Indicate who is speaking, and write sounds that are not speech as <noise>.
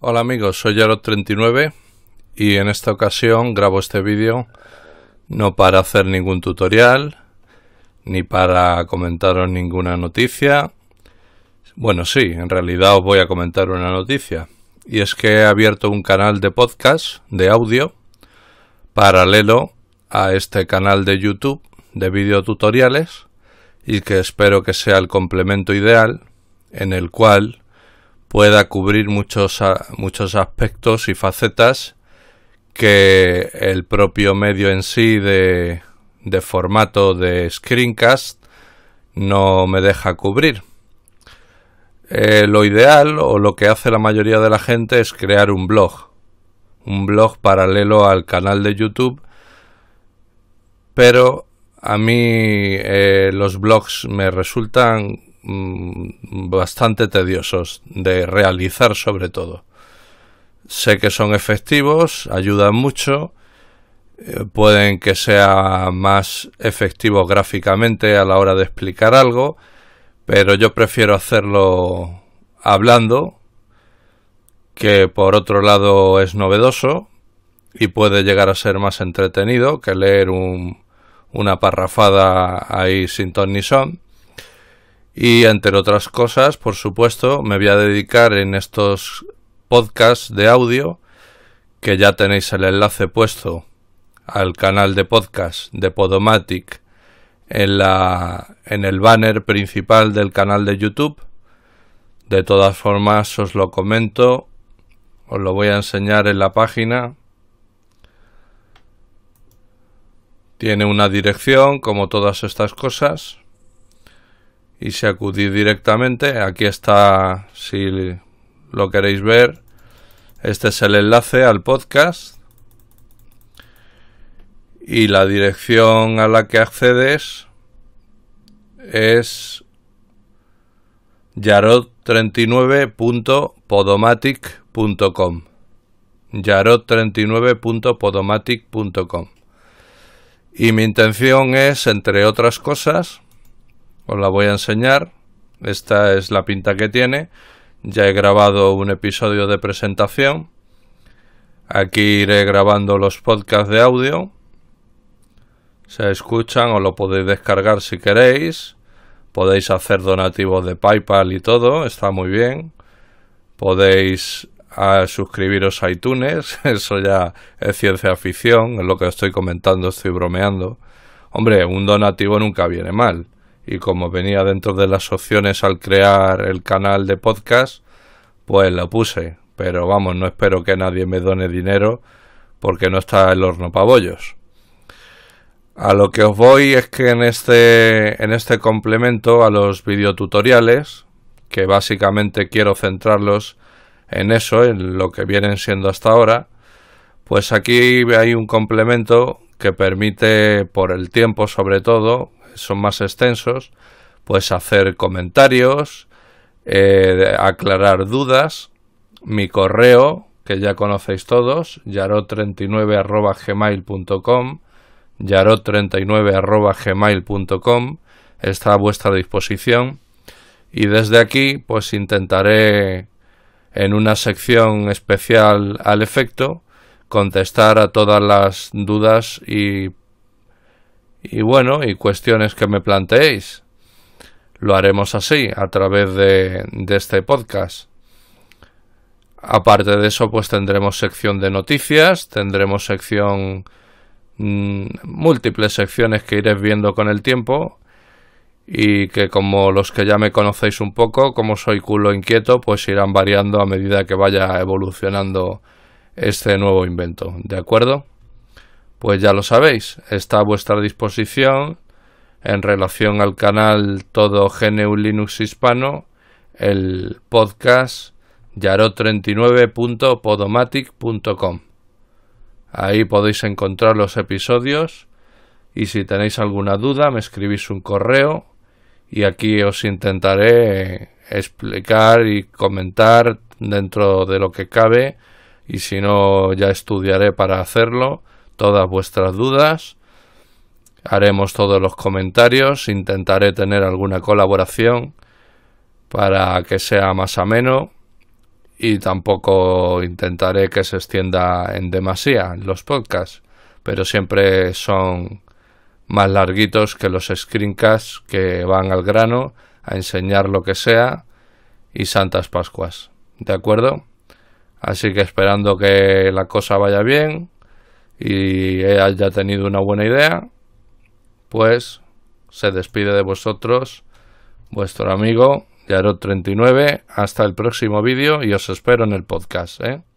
Speaker 1: Hola amigos, soy Yarot39 y en esta ocasión grabo este vídeo no para hacer ningún tutorial ni para comentaros ninguna noticia. Bueno, sí, en realidad os voy a comentar una noticia y es que he abierto un canal de podcast de audio paralelo a este canal de YouTube de videotutoriales y que espero que sea el complemento ideal en el cual pueda cubrir muchos, muchos aspectos y facetas que el propio medio en sí de, de formato de screencast no me deja cubrir. Eh, lo ideal o lo que hace la mayoría de la gente es crear un blog, un blog paralelo al canal de YouTube, pero a mí eh, los blogs me resultan Mm, bastante tediosos de realizar sobre todo. Sé que son efectivos, ayudan mucho, eh, pueden que sea más efectivo gráficamente a la hora de explicar algo, pero yo prefiero hacerlo hablando, que por otro lado es novedoso y puede llegar a ser más entretenido que leer un, una parrafada ahí sin ton ni son. Y entre otras cosas, por supuesto, me voy a dedicar en estos podcasts de audio, que ya tenéis el enlace puesto al canal de podcast de Podomatic en, en el banner principal del canal de YouTube. De todas formas, os lo comento, os lo voy a enseñar en la página. Tiene una dirección, como todas estas cosas y si acudís directamente, aquí está, si lo queréis ver, este es el enlace al podcast y la dirección a la que accedes es yarod39.podomatic.com 39podomaticcom y mi intención es, entre otras cosas, os la voy a enseñar. Esta es la pinta que tiene. Ya he grabado un episodio de presentación. Aquí iré grabando los podcasts de audio. Se escuchan o lo podéis descargar si queréis. Podéis hacer donativos de PayPal y todo. Está muy bien. Podéis ah, suscribiros a iTunes, <laughs> eso ya es ciencia ficción, es lo que estoy comentando, estoy bromeando. Hombre, un donativo nunca viene mal y como venía dentro de las opciones al crear el canal de podcast, pues lo puse. Pero vamos, no espero que nadie me done dinero porque no está el horno pabollos. A lo que os voy es que en este, en este complemento a los videotutoriales, que básicamente quiero centrarlos en eso, en lo que vienen siendo hasta ahora, pues aquí hay un complemento que permite, por el tiempo sobre todo, son más extensos, pues hacer comentarios, eh, aclarar dudas. Mi correo, que ya conocéis todos, yarot39.gmail.com yarot gmail.com está a vuestra disposición y desde aquí pues intentaré en una sección especial al efecto contestar a todas las dudas y y bueno, y cuestiones que me planteéis. Lo haremos así, a través de, este podcast. Aparte de eso, pues tendremos sección de noticias, tendremos sección mm, múltiples secciones que iréis viendo con el tiempo y que como los que ya me conocéis un poco, como soy culo inquieto, pues irán variando a medida que vaya evolucionando este nuevo invento, ¿de acuerdo? pues ya lo sabéis, está a vuestra disposición en relación al canal Todo GNU Linux Hispano, el podcast yarot39.podomatic.com. Ahí podéis encontrar los episodios y si tenéis alguna duda me escribís un correo y aquí os intentaré explicar y comentar dentro de lo que cabe y si no ya estudiaré para hacerlo todas vuestras dudas. Haremos todos los comentarios, intentaré tener alguna colaboración para que sea más ameno y tampoco intentaré que se extienda en demasía los podcasts, pero siempre son más larguitos que los screencasts que van al grano a enseñar lo que sea y Santas Pascuas. ¿De acuerdo? Así que esperando que la cosa vaya bien, y haya tenido una buena idea, pues se despide de vosotros vuestro amigo Yarot39. Hasta el próximo vídeo y os espero en el podcast. ¿eh?